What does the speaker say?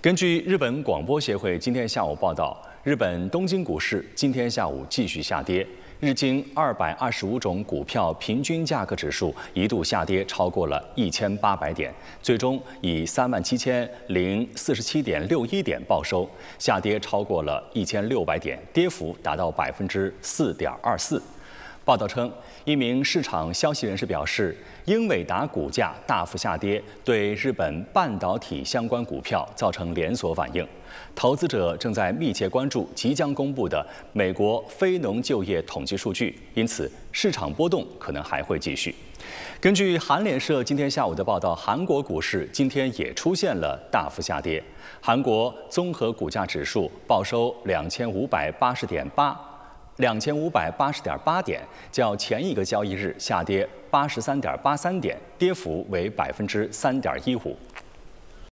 根据日本广播协会今天下午报道，日本东京股市今天下午继续下跌，日经225种股票平均价格指数一度下跌超过了1800点，最终以3万7千零47.61点报收，下跌超过了1600点，跌幅达到百分之4.24。报道称，一名市场消息人士表示，英伟达股价大幅下跌，对日本半导体相关股票造成连锁反应。投资者正在密切关注即将公布的美国非农就业统计数据，因此市场波动可能还会继续。根据韩联社今天下午的报道，韩国股市今天也出现了大幅下跌，韩国综合股价指数报收两千五百八十点八。两千五百八十点八点，较前一个交易日下跌八十三点八三点，跌幅为百分之三点一五。